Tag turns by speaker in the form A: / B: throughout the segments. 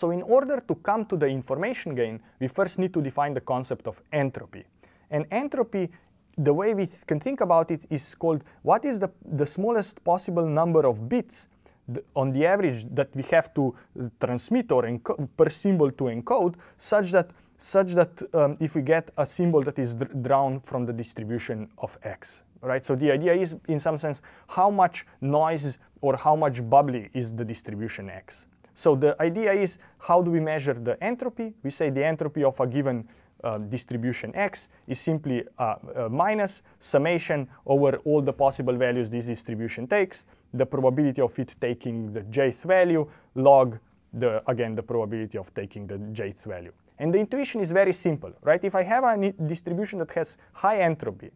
A: So in order to come to the information gain, we first need to define the concept of entropy. And entropy, the way we can think about it is called what is the, the smallest possible number of bits on the average that we have to uh, transmit or per symbol to encode such that such that um, if we get a symbol that is drawn from the distribution of x, right? So the idea is, in some sense, how much noise or how much bubbly is the distribution x? So the idea is how do we measure the entropy? We say the entropy of a given uh, distribution x is simply uh, uh, minus summation over all the possible values this distribution takes, the probability of it taking the jth value log the, again, the probability of taking the jth value. And the intuition is very simple, right? If I have a distribution that has high entropy,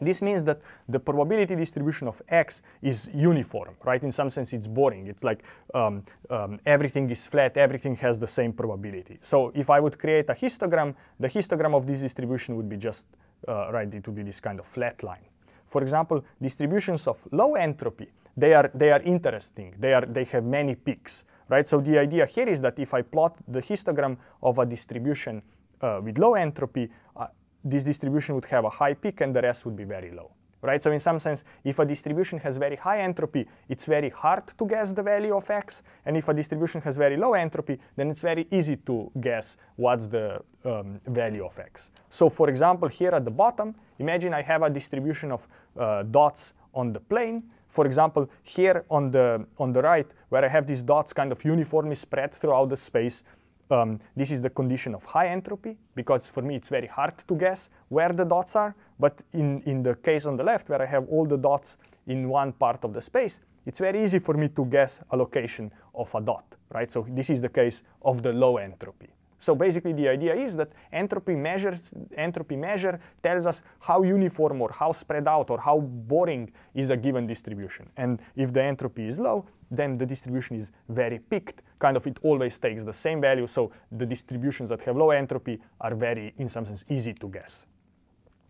A: this means that the probability distribution of x is uniform, right? In some sense, it's boring. It's like um, um, everything is flat, everything has the same probability. So if I would create a histogram, the histogram of this distribution would be just, uh, right, it would be this kind of flat line. For example, distributions of low entropy, they are, they are interesting. They, are, they have many peaks, right? So the idea here is that if I plot the histogram of a distribution uh, with low entropy, uh, this distribution would have a high peak and the rest would be very low. Right? So in some sense, if a distribution has very high entropy, it's very hard to guess the value of x. And if a distribution has very low entropy, then it's very easy to guess what's the um, value of x. So for example, here at the bottom, imagine I have a distribution of uh, dots on the plane. For example, here on the, on the right, where I have these dots kind of uniformly spread throughout the space, um, this is the condition of high entropy, because for me it's very hard to guess where the dots are. But in, in the case on the left, where I have all the dots in one part of the space, it's very easy for me to guess a location of a dot, right? So this is the case of the low entropy. So basically the idea is that entropy measures, entropy measure tells us how uniform or how spread out or how boring is a given distribution. And if the entropy is low, then the distribution is very picked. Kind of it always takes the same value, so the distributions that have low entropy are very, in some sense, easy to guess.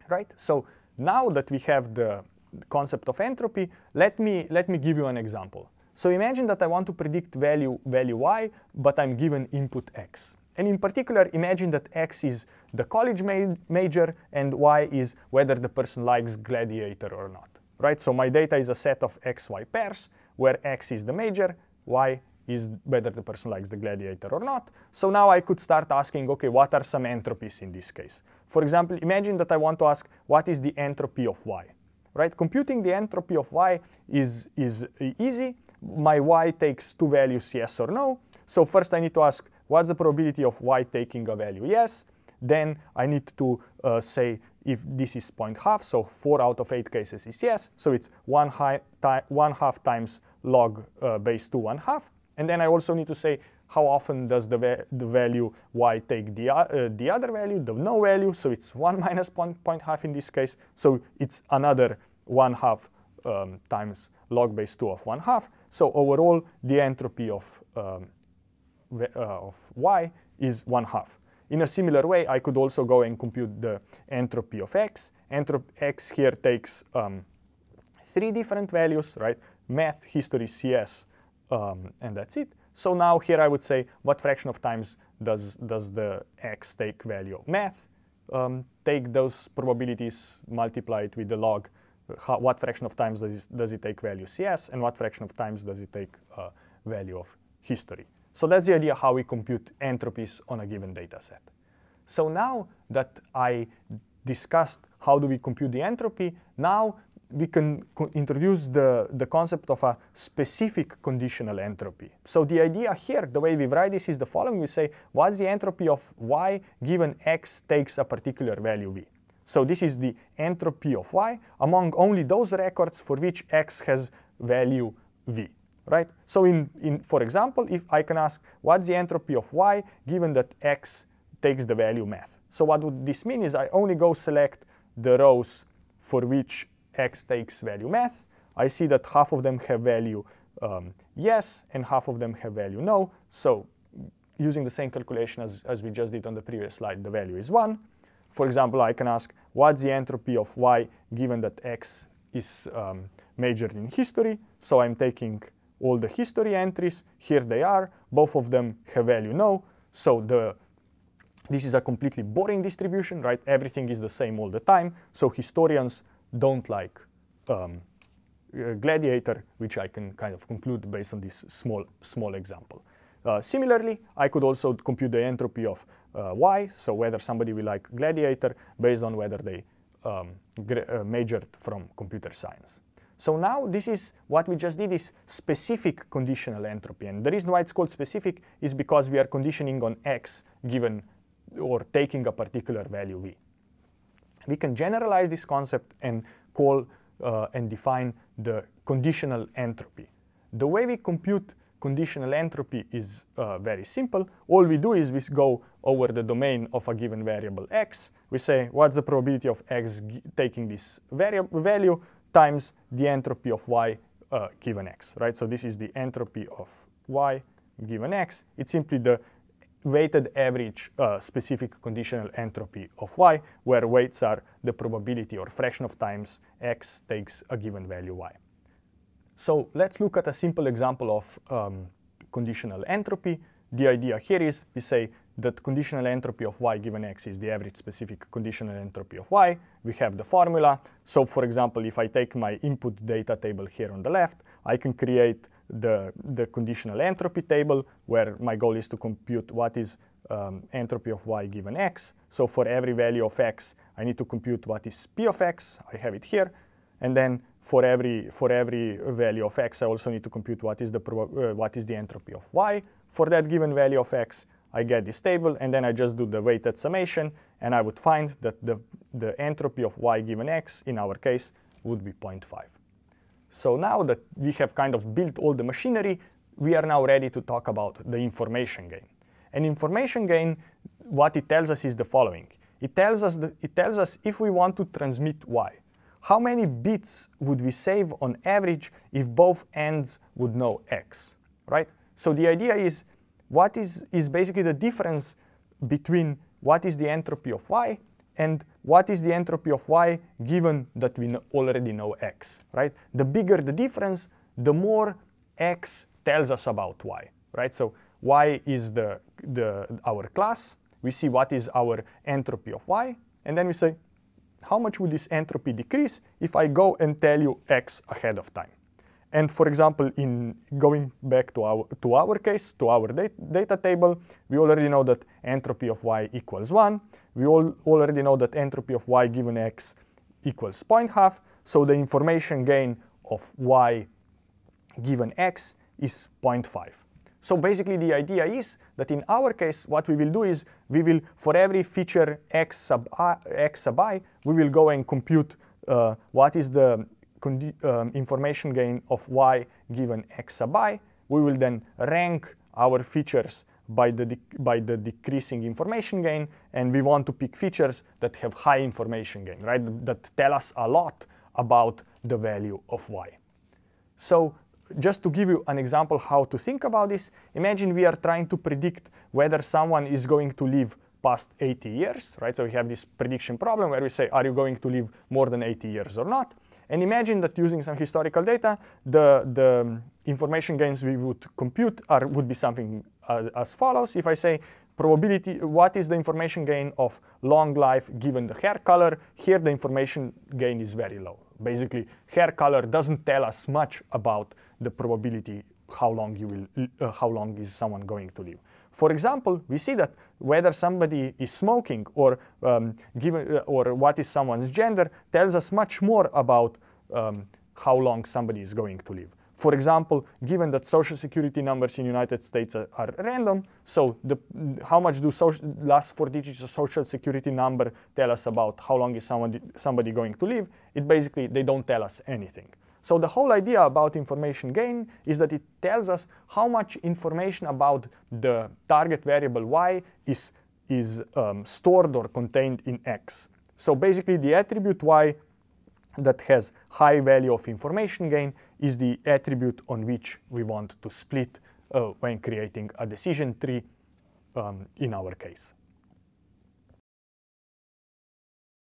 A: Right? So now that we have the concept of entropy, let me, let me give you an example. So imagine that I want to predict value, value y, but I'm given input x. And in particular, imagine that X is the college ma major and Y is whether the person likes Gladiator or not, right? So my data is a set of XY pairs where X is the major, Y is whether the person likes the Gladiator or not. So now I could start asking, okay, what are some entropies in this case? For example, imagine that I want to ask, what is the entropy of Y? Right? Computing the entropy of Y is, is uh, easy. My Y takes two values, yes or no. So first I need to ask, What's the probability of y taking a value yes? Then I need to uh, say if this is point half, so 4 out of 8 cases is yes, so it's 1, high one half times log uh, base 2 1 half. And then I also need to say how often does the, va the value y take the, uh, the other value, the no value, so it's 1 minus point, point half in this case, so it's another 1 half um, times log base 2 of 1 half. So overall, the entropy of um, uh, of y is 1 half. In a similar way, I could also go and compute the entropy of x. Entropy x here takes um, three different values, right? Math, history, CS, um, and that's it. So now here I would say what fraction of times does, does the x take value of math? Um, take those probabilities, multiply it with the log. How, what fraction of times does, does it take value CS and what fraction of times does it take uh, value of history? So that's the idea how we compute entropies on a given data set. So now that I discussed how do we compute the entropy, now we can introduce the, the concept of a specific conditional entropy. So the idea here, the way we write this is the following. We say, what's the entropy of y given x takes a particular value v? So this is the entropy of y among only those records for which x has value v right? So in, in, for example, if I can ask what's the entropy of y given that x takes the value math. So what would this mean is I only go select the rows for which x takes value math. I see that half of them have value um, yes and half of them have value no. So using the same calculation as, as we just did on the previous slide, the value is 1. For example, I can ask what's the entropy of y given that x is um, in history. So I'm taking all the history entries. Here they are. Both of them have value no. So the this is a completely boring distribution, right? Everything is the same all the time. So historians don't like um, uh, Gladiator, which I can kind of conclude based on this small, small example. Uh, similarly, I could also compute the entropy of uh, Y, so whether somebody will like Gladiator based on whether they um, uh, majored from computer science. So now this is what we just did is specific conditional entropy. And the reason why it's called specific is because we are conditioning on x given or taking a particular value v. We can generalize this concept and call uh, and define the conditional entropy. The way we compute conditional entropy is uh, very simple. All we do is we go over the domain of a given variable x. We say, what's the probability of x taking this value? times the entropy of y uh, given x, right? So this is the entropy of y given x. It's simply the weighted average uh, specific conditional entropy of y, where weights are the probability or fraction of times x takes a given value y. So let's look at a simple example of um, conditional entropy. The idea here is we say that conditional entropy of y given x is the average specific conditional entropy of y. We have the formula. So for example, if I take my input data table here on the left, I can create the, the conditional entropy table where my goal is to compute what is um, entropy of y given x. So for every value of x, I need to compute what is p of x. I have it here. And then for every, for every value of x, I also need to compute what is the, uh, what is the entropy of y for that given value of x. I get this table, and then I just do the weighted summation, and I would find that the, the entropy of y given x, in our case, would be 0.5. So now that we have kind of built all the machinery, we are now ready to talk about the information gain. And information gain, what it tells us is the following. It tells us, that, it tells us if we want to transmit y, how many bits would we save on average if both ends would know x, right? So the idea is what is, is basically the difference between what is the entropy of y and what is the entropy of y given that we already know x, right? The bigger the difference, the more x tells us about y, right? So y is the, the, our class, we see what is our entropy of y, and then we say, how much would this entropy decrease if I go and tell you x ahead of time? And for example, in going back to our, to our case, to our dat data table, we already know that entropy of y equals 1. We all already know that entropy of y given x equals point half. So the information gain of y given x is 0.5. So basically the idea is that in our case, what we will do is we will, for every feature x sub i, x sub i we will go and compute uh, what is the um, information gain of y given x sub i, we will then rank our features by the, by the decreasing information gain, and we want to pick features that have high information gain, right? That tell us a lot about the value of y. So just to give you an example how to think about this, imagine we are trying to predict whether someone is going to live past 80 years, right? So we have this prediction problem where we say, are you going to live more than 80 years or not? And imagine that using some historical data, the, the information gains we would compute are, would be something uh, as follows. If I say probability, what is the information gain of long life given the hair color? Here the information gain is very low. Basically, hair color doesn't tell us much about the probability how long you will, uh, how long is someone going to live. For example, we see that whether somebody is smoking or um, given, uh, or what is someone's gender tells us much more about um, how long somebody is going to live. For example, given that social security numbers in United States are, are random, so the, how much do social, last four digits of social security number tell us about how long is someone, somebody going to live? It basically, they don't tell us anything. So the whole idea about information gain is that it tells us how much information about the target variable y is, is um, stored or contained in x. So basically the attribute y that has high value of information gain is the attribute on which we want to split uh, when creating a decision tree um, in our case.